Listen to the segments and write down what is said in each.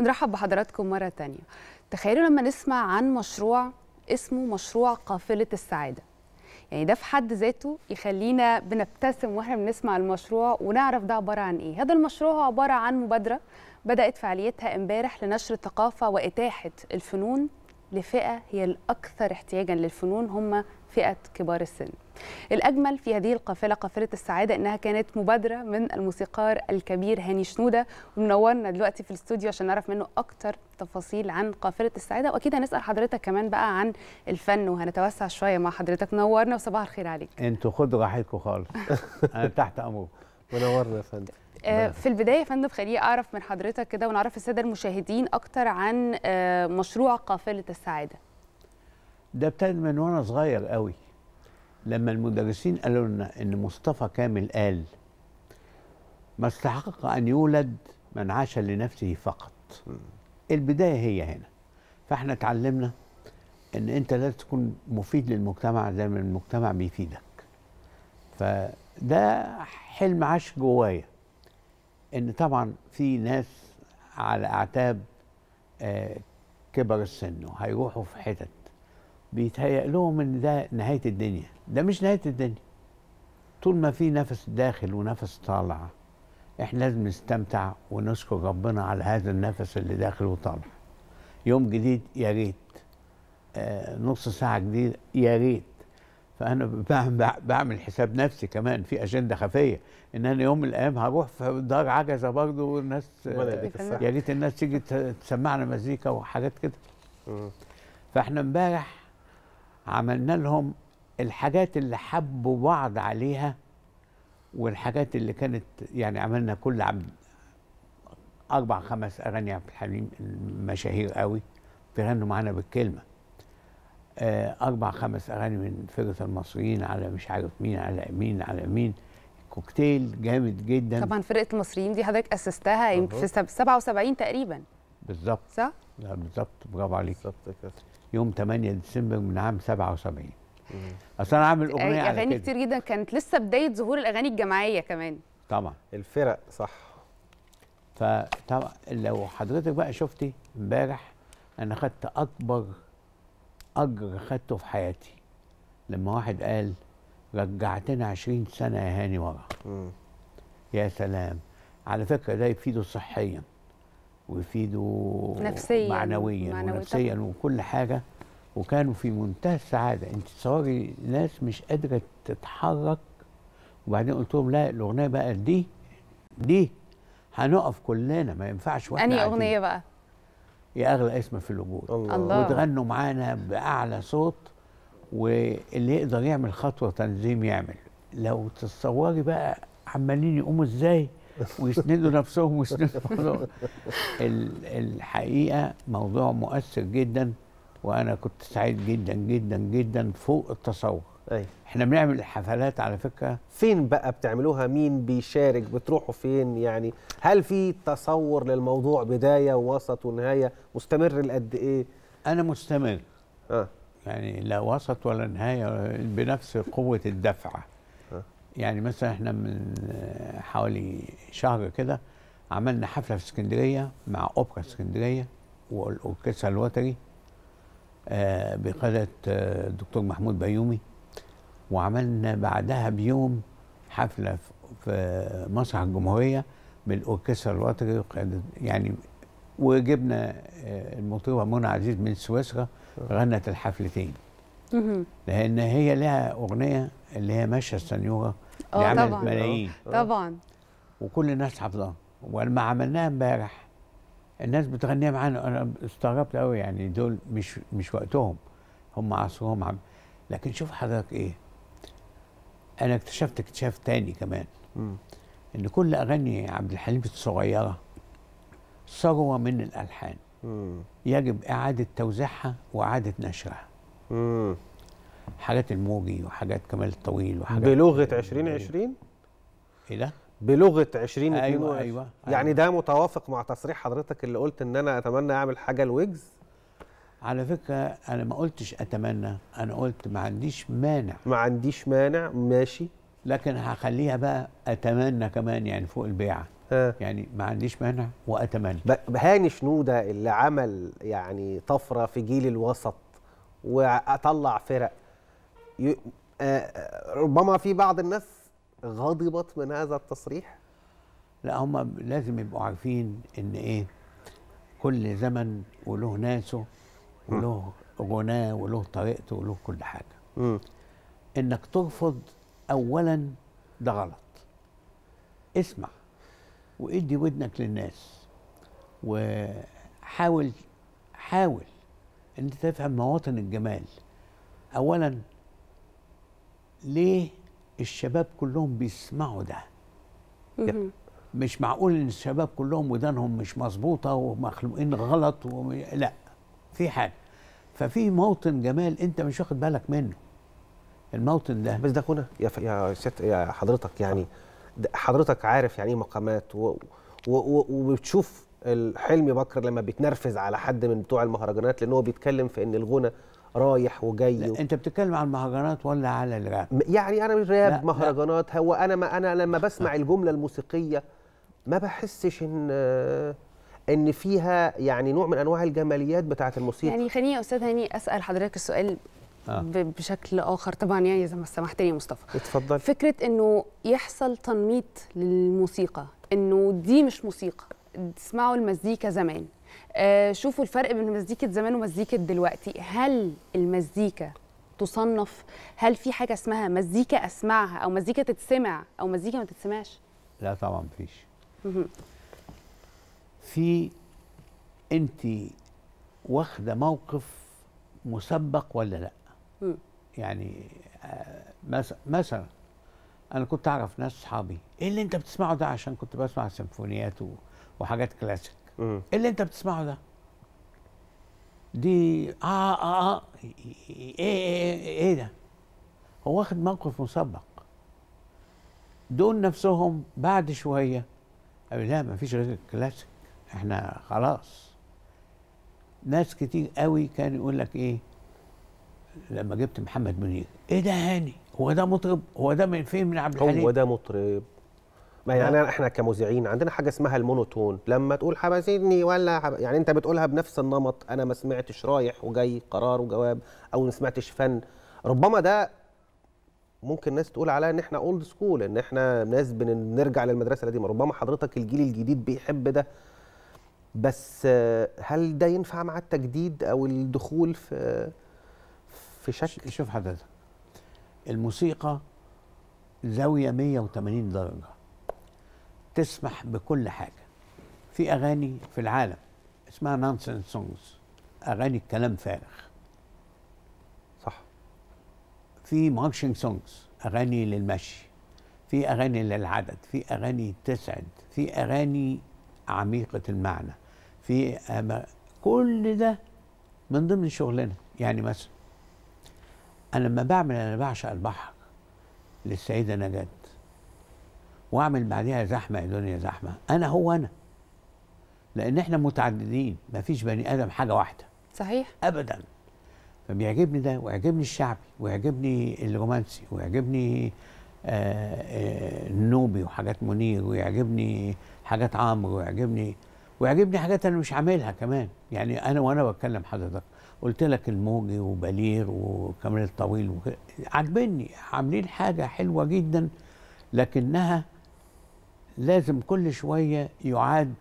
بنرحب بحضراتكم مرة تانية تخيلوا لما نسمع عن مشروع اسمه مشروع قافلة السعادة يعني ده في حد ذاته يخلينا بنبتسم واحنا بنسمع المشروع ونعرف ده عبارة عن ايه هذا المشروع هو عبارة عن مبادرة بدأت فعاليتها امبارح لنشر الثقافة وإتاحة الفنون لفئه هي الاكثر احتياجا للفنون هم فئه كبار السن. الأجمل في هذه القافلة قافلة السعادة إنها كانت مبادرة من الموسيقار الكبير هاني شنودة ومنورنا دلوقتي في الاستوديو عشان نعرف منه اكثر تفاصيل عن قافلة السعادة وأكيد هنسأل حضرتك كمان بقى عن الفن وهنتوسع شوية مع حضرتك نورنا وصباح الخير عليك. أنتوا خدوا راحتكم خالص أنا تحت امرك منورنا يا فندم. آه، في البدايه يا فندم خليني اعرف من حضرتك كده ونعرف الساده المشاهدين اكتر عن آه، مشروع قافله السعاده ده ابتدى من وانا صغير قوي لما المدرسين قالوا لنا ان مصطفى كامل قال ما استحق ان يولد من عاش لنفسه فقط البدايه هي هنا فاحنا اتعلمنا ان انت لازم تكون مفيد للمجتمع زي ما المجتمع بيفيدك فده حلم عاش جوايا ان طبعا في ناس على اعتاب آه، كبر السن وهيروحوا في حتت بيتهيأ لهم ان ده نهايه الدنيا ده مش نهايه الدنيا طول ما في نفس داخل ونفس طالع احنا لازم نستمتع ونشكر ربنا على هذا النفس اللي داخل وطالع يوم جديد يا ريت آه، نص ساعه جديده يا ريت فانا بعمل حساب نفسي كمان في اجنده خفيه ان انا يوم من الايام هروح في دار عجزه برضه والناس يا ريت الناس تيجي تسمعنا مزيكا وحاجات كده فاحنا امبارح عملنا لهم الحاجات اللي حبوا بعض عليها والحاجات اللي كانت يعني عملنا كل عبد اربع خمس اغاني عبد الحليم المشاهير قوي بيغنوا معانا بالكلمه آه، اربع خمس اغاني من فرقه المصريين على مش عارف مين على مين على مين كوكتيل جامد جدا طبعا فرقه المصريين دي حضرتك اسستها يمكن في 77 تقريبا بالظبط صح؟ لا بالظبط برافو عليك بالظبط كده يوم 8 ديسمبر من عام 77 اصل انا عامل اغنيه على اغاني كتير جدا كانت لسه بدايه ظهور الاغاني الجماعيه كمان طبعا الفرق صح فطبعا لو حضرتك بقى شفتي امبارح انا خدت اكبر أجر خدته في حياتي لما واحد قال رجعتنا عشرين سنة يا هاني ورا يا سلام على فكرة ده يفيده صحيا ويفيده نفسيا معنويا ونفسيا طبعا. وكل حاجة وكانوا في منتهى السعادة انت تصوري ناس مش قادرة تتحرك وبعدين قلت لهم لا الأغنية بقى دي دي هنقف كلنا ما ينفعش واحنا أنهي أغنية بقى؟ يا اغلى اسم في الوجود الله. وتغنوا معانا باعلى صوت واللي يقدر يعمل خطوه تنظيم يعمل لو تتصوري بقى عمالين يقوموا ازاي ويسندوا نفسهم ويسندوا بعضهم الحقيقه موضوع مؤثر جدا وانا كنت سعيد جدا جدا جدا فوق التصور أي. احنا بنعمل حفلات على فكره فين بقى بتعملوها مين بيشارك بتروحوا فين يعني هل في تصور للموضوع بدايه ووسط ونهايه مستمر لقد ايه انا مستمر آه. يعني لا وسط ولا نهايه بنفس قوه الدفعه آه. يعني مثلا احنا من حوالي شهر كده عملنا حفله في اسكندريه مع اوبرا اسكندريه والاوركسترا الوتري آه بقياده الدكتور آه، محمود بيومي وعملنا بعدها بيوم حفلة في مسرح الجمهورية بالأوركسترا الوطني يعني وجبنا آه، المطربة منى عزيز من سويسرا غنت الحفلتين لأن هي لها أغنية اللي هي ماشية السنيورة آه، اللي عملت ملايين طبعا وكل الناس حافظاها ولما عملناها امبارح الناس بتغنيها معانا انا استغربت قوي يعني دول مش مش وقتهم هم عصرهم عم لكن شوف حضرتك ايه انا اكتشفت اكتشاف تاني كمان م. ان كل اغاني عبد الحليم الصغيره ثروه من الالحان م. يجب اعاده توزيعها واعاده نشرها حاجات الموجي وحاجات كمال الطويل وحاجات بلغه 2020 ايه ده بلغه 2022 أيوة, أيوة, ايوه يعني ده متوافق مع تصريح حضرتك اللي قلت ان انا اتمنى اعمل حاجه لويجز على فكره انا ما قلتش اتمنى انا قلت ما عنديش مانع ما عنديش مانع ماشي لكن هخليها بقى اتمنى كمان يعني فوق البيعه ها. آه. يعني ما عنديش مانع واتمنى هاني شنوده اللي عمل يعني طفره في جيل الوسط واطلع فرق ي... آه،, آه ربما في بعض الناس غضبت من هذا التصريح لا هم لازم يبقوا عارفين ان ايه كل زمن وله ناسه وله غناه وله طريقته وله كل حاجه م. انك ترفض اولا ده غلط اسمع وادي ودنك للناس وحاول حاول ان انت تفهم مواطن الجمال اولا ليه الشباب كلهم بيسمعوا ده مش معقول ان الشباب كلهم ودانهم مش مظبوطه ومخلوقين غلط وم... لا في حاجه ففي موطن جمال انت مش واخد بالك منه الموطن ده بس ده هنا يا ف... يا, ست... يا حضرتك يعني حضرتك عارف يعني ايه مقامات و... و... و... وبتشوف حلمي بكر لما بيتنرفز على حد من بتوع المهرجانات لان هو بيتكلم في ان الغنى رايح وجاي و... انت بتتكلم على المهرجانات ولا على الراب يعني انا مش راب مهرجانات هو انا ما انا لما بسمع آه. الجمله الموسيقيه ما بحسش ان ان فيها يعني نوع من انواع الجماليات بتاعه الموسيقى يعني خليني يا استاذ هاني اسال حضرتك السؤال آه. بشكل اخر طبعا يعني اذا ما سمحت لي يا مصطفى اتفضل فكره انه يحصل تنميط للموسيقى انه دي مش موسيقى اسمعوا المزيكا زمان آه شوفوا الفرق بين مزيكه زمان ومزيكه دلوقتي هل المزيكا تصنف هل في حاجه اسمها مزيكا اسمعها او مزيكا تتسمع او مزيكا ما تتسمعش لا طبعا مفيش في انت واخده موقف مسبق ولا لا يعني آه، مثلا مثلا انا كنت اعرف ناس اصحابي ايه اللي انت بتسمعه ده عشان كنت بسمع سيمفونيات وحاجات كلاسيك ايه اللي انت بتسمعه ده دي اه اه اه إيه، إيه،, ايه ايه ايه ده هو واخد موقف مسبق دول نفسهم بعد شويه قالوا لا مفيش غير الكلاسيك احنا خلاص ناس كتير قوي كان يقول لك ايه لما جبت محمد منير ايه ده هاني هو ده مطرب هو ده من فين من عبد الحليم هو ده مطرب ما يعني احنا كمذيعين عندنا حاجه اسمها المونوتون لما تقول حبسيني ولا حب... يعني انت بتقولها بنفس النمط انا ما سمعتش رايح وجاي قرار وجواب او ما سمعتش فن ربما ده ممكن ناس تقول عليها ان احنا اولد سكول ان احنا ناس بنرجع للمدرسه القديمه ربما حضرتك الجيل الجديد بيحب ده بس هل ده ينفع مع التجديد او الدخول في في شكل شوف حضرتك الموسيقى زاويه 180 درجه تسمح بكل حاجه في اغاني في العالم اسمها نانسن سونجز اغاني الكلام فارغ صح في مارشنج سونجز اغاني للمشي في اغاني للعدد في اغاني تسعد في اغاني عميقه المعنى في آه، كل ده من ضمن شغلنا يعني مثلا انا لما بعمل انا بعشق البحر للسيده نجاه واعمل بعديها زحمه يا دنيا زحمه انا هو انا لان احنا متعددين مفيش بني ادم حاجه واحده صحيح ابدا فبيعجبني ده ويعجبني الشعبي ويعجبني الرومانسي ويعجبني النوبي آه، آه، وحاجات منير ويعجبني حاجات عمرو ويعجبني ويعجبني حاجات انا مش عاملها كمان يعني انا وانا بتكلم حضرتك قلت لك الموجي وبالير وكمال الطويل عاجبني عاملين حاجه حلوه جدا لكنها لازم كل شويه يعاد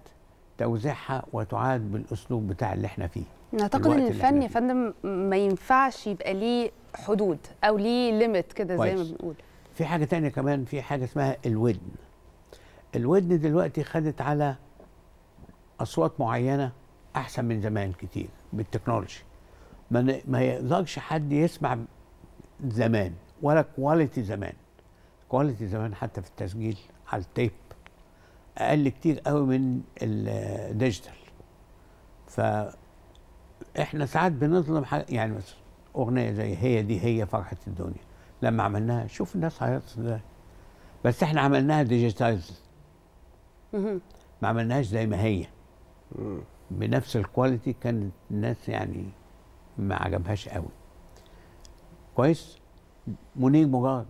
توزيعها وتعاد بالاسلوب بتاع اللي احنا فيه نعتقد ان الفن يا فندم ما ينفعش يبقى ليه حدود او ليه ليميت كده زي ما بنقول في حاجه تانية كمان في حاجه اسمها الودن الودن دلوقتي خدت على اصوات معينه احسن من زمان كتير بالتكنولوجي ما ما يقدرش حد يسمع زمان ولا كواليتي زمان كواليتي زمان حتى في التسجيل على التيب اقل كتير قوي من الديجيتال فاحنا ساعات بنظلم يعني مثلا اغنيه زي هي دي هي فرحه الدنيا لما عملناها شوف الناس عيطت ازاي بس احنا عملناها ديجيتايز ما عملناهاش زي ما هي بنفس الكواليتي كانت الناس يعني ما عجبهاش قوي كويس منير مراد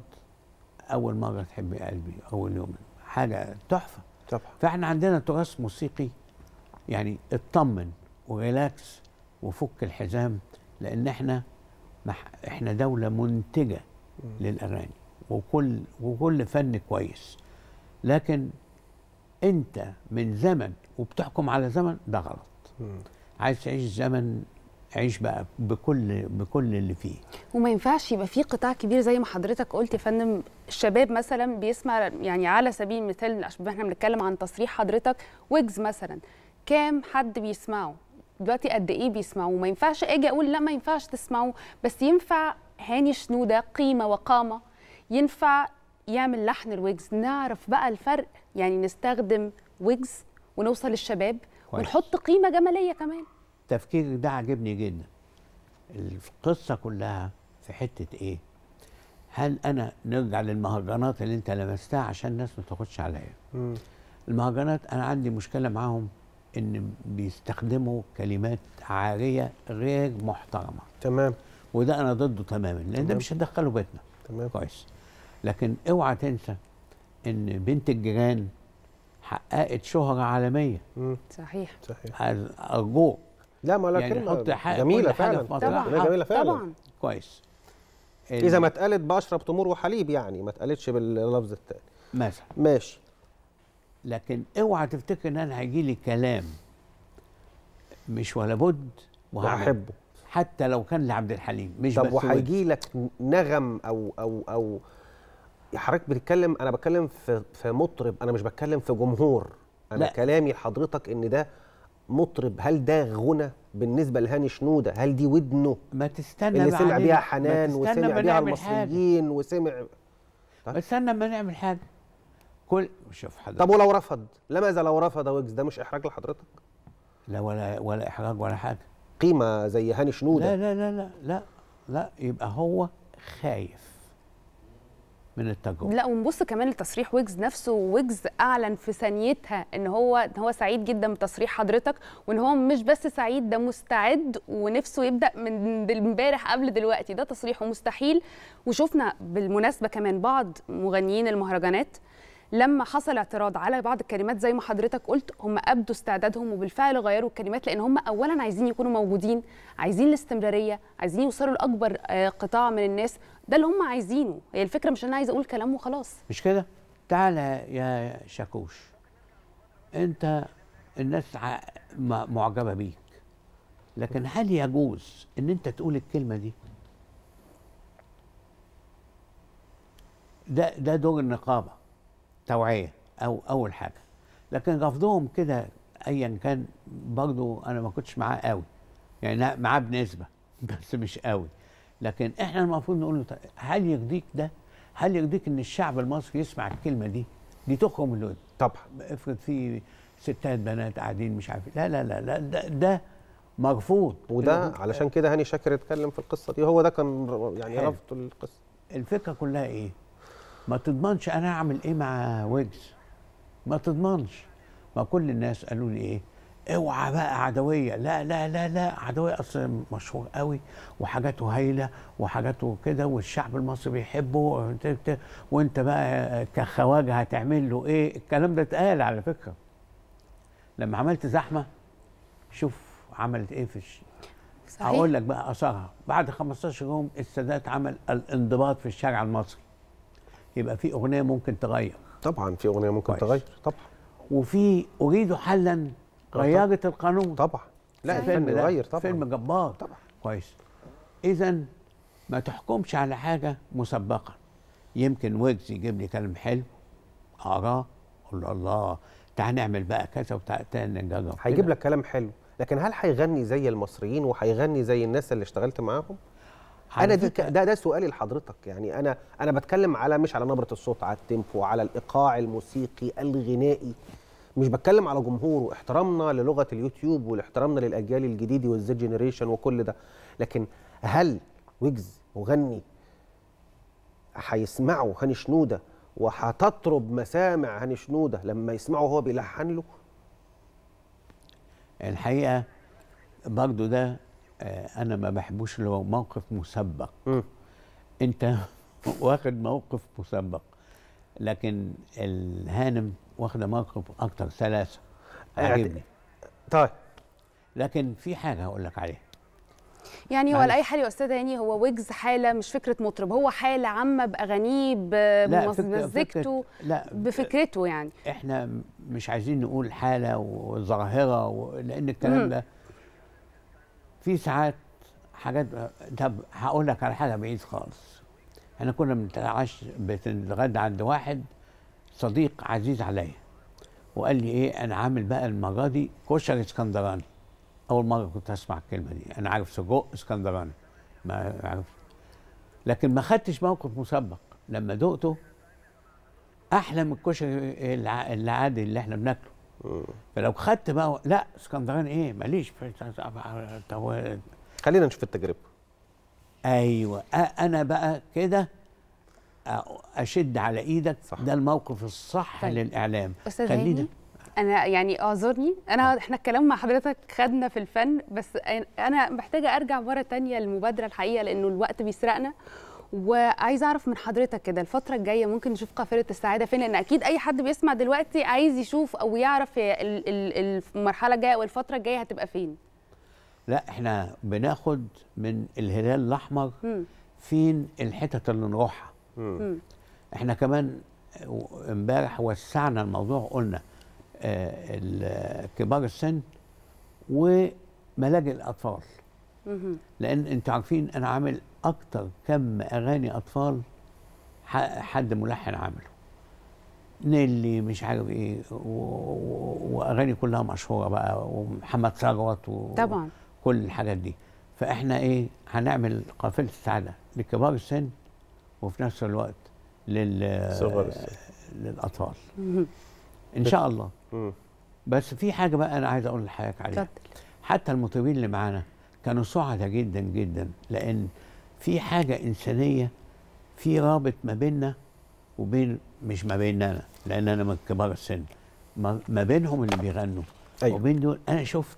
اول مره تحب قلبي اول يوم حاجه تحفه طبعا فاحنا عندنا تراث موسيقي يعني اطمن وريلاكس وفك الحزام لان احنا احنا دوله منتجه للاغاني وكل وكل فن كويس لكن انت من زمن وبتحكم على زمن ده غلط م. عايز تعيش زمن عيش بقى بكل بكل اللي فيه وما ينفعش يبقى في قطاع كبير زي ما حضرتك قلت يا فندم الشباب مثلا بيسمع يعني على سبيل المثال احنا بنتكلم عن تصريح حضرتك ويجز مثلا كام حد بيسمعه دلوقتي قد ايه بيسمعوه ما ينفعش اجي اقول لا ما ينفعش تسمعوه بس ينفع هاني شنوده قيمه وقامه ينفع يعمل لحن الويجز نعرف بقى الفرق يعني نستخدم ويجز ونوصل للشباب ونحط قيمه جماليه كمان تفكيرك ده عجبني جدا القصه كلها في حته ايه هل انا نرجع للمهرجانات اللي انت لمستها عشان الناس ما تاخدش عليا المهرجانات انا عندي مشكله معاهم ان بيستخدموا كلمات عاريه غير محترمه تمام وده انا ضده تماما لان ده مش هندخله بيتنا تمام كويس لكن اوعى تنسى ان بنت الجيران حققت شهره عالميه صحيح صحيح ارجوك لا ما لا يعني كلمه حط جميله فعلا طبعا جميله فعلا طبعا كويس اذا ما اتقالت بشرب تمور وحليب يعني ما اتقالتش باللفظ الثاني مثلا ماشي لكن اوعى تفتكر ان انا هيجي لي كلام مش ولا بد وهحبه حتى لو كان لعبد الحليم مش طب وهيجي لك نغم او او او حضرتك بتتكلم انا بتكلم في في مطرب انا مش بتكلم في جمهور انا لا. كلامي لحضرتك ان ده مطرب هل ده غنى بالنسبه لهاني شنوده هل دي ودنه ما تستنى اللي سمع بيها حنان وسمع بيها المصريين حاجة. وسمع ما استنى طيب. ما نعمل حاجه كل شوف حضرتك طب ولو رفض لماذا لو رفض ويجز ده مش احراج لحضرتك لا ولا ولا احراج ولا حاجه قيمه زي هاني شنوده لا لا لا لا لا يبقى هو خايف من التجربه لا ونبص كمان لتصريح ويجز نفسه ويجز اعلن في ثانيتها ان هو ان هو سعيد جدا بتصريح حضرتك وان هو مش بس سعيد ده مستعد ونفسه يبدا من امبارح قبل دلوقتي ده تصريحه مستحيل وشفنا بالمناسبه كمان بعض مغنيين المهرجانات لما حصل اعتراض على بعض الكلمات زي ما حضرتك قلت هم ابدوا استعدادهم وبالفعل غيروا الكلمات لان هم اولا عايزين يكونوا موجودين عايزين الاستمراريه عايزين يوصلوا لاكبر آه، قطاع من الناس ده اللي هم عايزينه هي الفكره مش انا عايز اقول كلام وخلاص مش كده تعالى يا شاكوش انت الناس معجبه بيك لكن هل يجوز ان انت تقول الكلمه دي ده ده دور النقابه توعيه او اول حاجه لكن رفضهم كده ايا كان برضو انا ما كنتش معاه قوي يعني معاه بنسبه بس مش قوي لكن احنا المفروض نقول له طيب، هل يرضيك ده؟ هل يرضيك ان الشعب المصري يسمع الكلمه دي؟ دي تخرم الودن طبعا افرض في ستات بنات قاعدين مش عارف إيه. لا لا لا لا ده, ده مرفوض وده علشان كده هاني شاكر اتكلم في القصه دي هو ده كان يعني رفض القصه الفكره كلها ايه؟ ما تضمنش انا اعمل ايه مع ويجز ما تضمنش ما كل الناس قالوا لي ايه اوعى بقى عدويه لا لا لا لا عدويه اصل مشهور قوي وحاجاته هايله وحاجاته كده والشعب المصري بيحبه وانت بقى كخواجه هتعمل له ايه الكلام ده اتقال على فكره لما عملت زحمه شوف عملت ايه في هقول لك بقى اثرها بعد 15 يوم السادات عمل الانضباط في الشارع المصري يبقى في اغنيه ممكن تغير طبعا في اغنيه ممكن كويس. تغير طبعا وفي اريد حلا غيرت آه، القانون طبعا لا الفيلم يغير طبعا فيلم جبار طبعا كويس اذا ما تحكمش على حاجه مسبقا يمكن ويجز يجيب لي كلام حلو اقراه اقول الله تعال نعمل بقى كذا وتعال نجرب هيجيب لك كلام حلو لكن هل هيغني زي المصريين وهيغني زي الناس اللي اشتغلت معاهم انا دي ده ده سؤالي لحضرتك يعني انا انا بتكلم على مش على نبره الصوت على التيمبو على الايقاع الموسيقي الغنائي مش بتكلم على جمهور واحترامنا للغه اليوتيوب والاحترامنا للاجيال الجديده والزي جنريشن وكل ده لكن هل ويجز مغني هيسمعوا هاني شنوده وهتطرب مسامع هاني شنوده لما يسمعوا هو بيلحن له الحقيقه برضو ده آه، انا ما بحبوش اللي هو موقف مسبق م. انت واخد موقف مسبق لكن الهانم واخده موقف اكتر سلاسه يعني عجبني آه، طيب لكن في حاجه هقول لك عليها يعني هو لاي حال يا استاذ هاني هو ويجز حاله مش فكره مطرب هو حاله عامه باغانيه بمزيكته بفكرته يعني احنا مش عايزين نقول حاله وظاهره لان الكلام ده في ساعات حاجات طب هقول لك على حاجه بعيد خالص احنا كنا بنتعشى بنتغدى عند واحد صديق عزيز عليا وقال لي ايه انا عامل بقى المجادي كشري اسكندراني اول مره كنت اسمع الكلمه دي انا عارف سجق اسكندراني ما عارف لكن ما خدتش موقف مسبق لما دقته احلى من الكشري العادي اللي احنا بناكله فلو خدت بقى لا اسكندران ايه ماليش في خلينا نشوف التجربه ايوه انا بقى كده اشد على ايدك صح. ده الموقف الصح طيب. للاعلام خلينا انا يعني اعذرني انا آه. احنا الكلام مع حضرتك خدنا في الفن بس انا محتاجه ارجع مره تانية للمبادره الحقيقه لانه الوقت بيسرقنا وعايزه اعرف من حضرتك كده الفتره الجايه ممكن نشوف قافله السعاده فين لان اكيد اي حد بيسمع دلوقتي عايز يشوف او يعرف المرحله الجايه او الفتره الجايه هتبقى فين لا احنا بناخد من الهلال الاحمر فين الحتت اللي نروحها احنا كمان امبارح وسعنا الموضوع قلنا آه، كبار السن وملاجئ الاطفال لان انتوا عارفين انا عامل اكتر كم اغاني اطفال حد ملحن عمله نيلي مش عارف ايه واغاني كلها مشهوره بقى ومحمد ثروت طبعا كل الحاجات دي فاحنا ايه هنعمل قافله السعاده لكبار السن وفي نفس الوقت لل للاطفال ان شاء الله بس في حاجه بقى انا عايز اقول لحضرتك عليها حتى المطربين اللي معانا كانوا سعداء جدا جدا لان في حاجه انسانيه في رابط ما بيننا وبين مش ما بيننا انا لان انا من كبار السن ما بينهم اللي بيغنوا أيوة. وبين دول انا شفت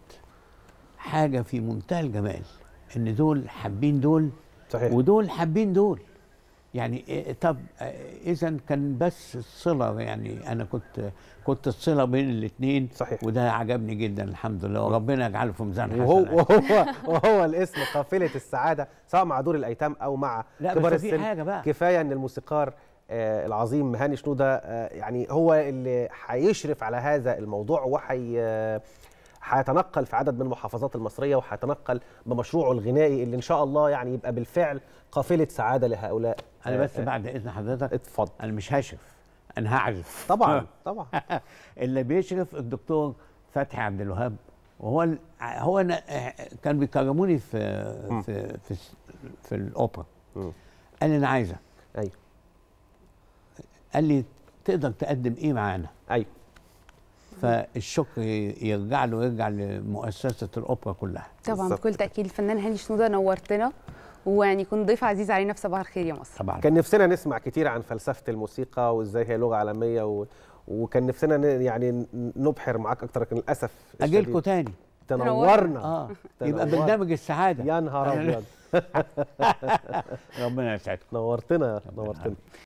حاجه في منتهى الجمال ان دول حابين دول صحيح. ودول حابين دول يعني إيه، طب إيه، اذا كان بس الصله يعني انا كنت كنت الصله بين الاثنين صحيح وده عجبني جدا الحمد لله وربنا يجعله في ميزان حسنه وهو وهو, وهو الاسم قافله السعاده سواء مع دور الايتام او مع لا كبار بس السن في حاجة بقى. كفايه ان الموسيقار آه العظيم هاني شنوده آه يعني هو اللي هيشرف على هذا الموضوع وحي آه هيتنقل في عدد من المحافظات المصريه وهيتنقل بمشروعه الغنائي اللي ان شاء الله يعني يبقى بالفعل قافله سعاده لهؤلاء انا بس بعد اذن حضرتك اتفضل انا مش هاشف انا هعرف طبعا طبعا اللي بيشرف الدكتور فتحي عبد الوهاب وهو هو أنا كان بيكرموني في في في, في الاوبرا قال لي انا عايزك ايوه قال لي تقدر تقدم ايه معانا ايوه فالشكر يرجع له يرجع لمؤسسه الاوبرا كلها طبعا بكل تاكيد الفنان هاني شنوده نورتنا ويعني يكون ضيف عزيز علينا في صباح الخير يا مصر طبعا كان نفسنا نسمع كتير عن فلسفه الموسيقى وازاي هي لغه عالميه و... وكان نفسنا يعني نبحر معاك اكتر لكن للاسف اجيلكوا تاني تنورنا اه يبقى برنامج السعاده يا نهار ابيض ربنا يسعدك نورتنا نورتنا